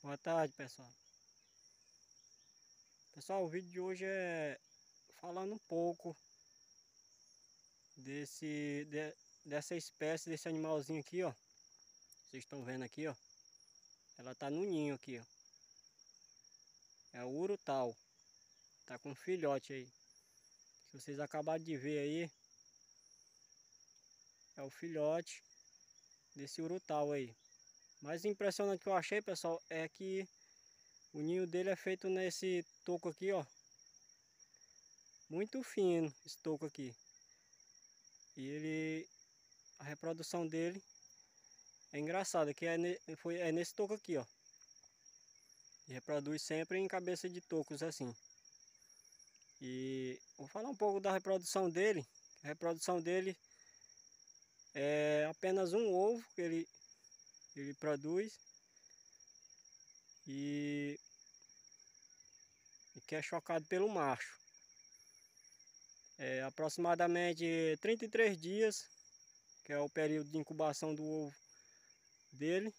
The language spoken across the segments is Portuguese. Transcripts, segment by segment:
Boa tarde, pessoal. Pessoal, o vídeo de hoje é falando um pouco desse de, dessa espécie desse animalzinho aqui, ó. Vocês estão vendo aqui, ó. Ela tá no ninho aqui, ó. É o urutau. Tá com um filhote aí. Que vocês acabaram de ver aí. É o filhote desse urutau aí. Mas impressionante que eu achei, pessoal, é que o ninho dele é feito nesse toco aqui, ó. Muito fino esse toco aqui. E ele... A reprodução dele é engraçada, que é, ne, foi, é nesse toco aqui, ó. E reproduz sempre em cabeça de tocos assim. E vou falar um pouco da reprodução dele. A reprodução dele é apenas um ovo que ele ele produz e, e que é chocado pelo macho. É aproximadamente 33 dias, que é o período de incubação do ovo dele,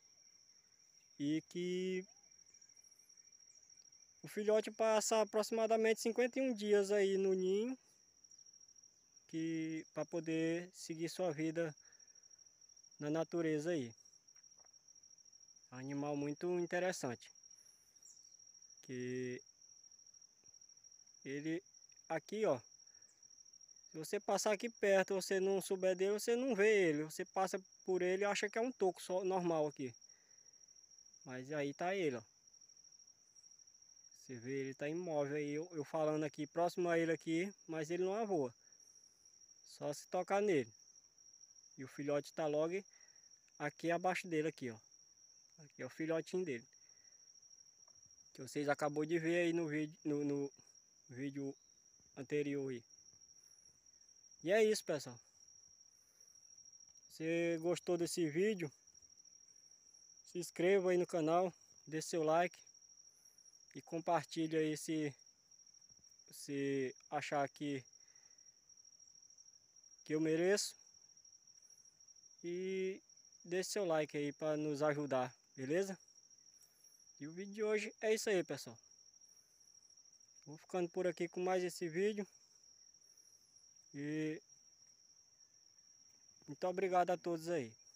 e que o filhote passa aproximadamente 51 dias aí no ninho, que para poder seguir sua vida na natureza aí. É um animal muito interessante. Que ele aqui, ó. Se você passar aqui perto, você não souber dele, você não vê ele. Você passa por ele e acha que é um toco só normal aqui. Mas aí tá ele, ó. Você vê, ele tá imóvel aí, eu, eu falando aqui, próximo a ele aqui, mas ele não voa. Só se tocar nele. E o filhote tá logo aqui abaixo dele aqui, ó. Aqui é o filhotinho dele. Que vocês acabou de ver aí no vídeo, no, no vídeo anterior aí. E é isso, pessoal. Se gostou desse vídeo, se inscreva aí no canal, dê seu like e compartilhe aí se, se achar que, que eu mereço. E dê seu like aí para nos ajudar. Beleza? E o vídeo de hoje é isso aí, pessoal. Vou ficando por aqui com mais esse vídeo. E muito obrigado a todos aí.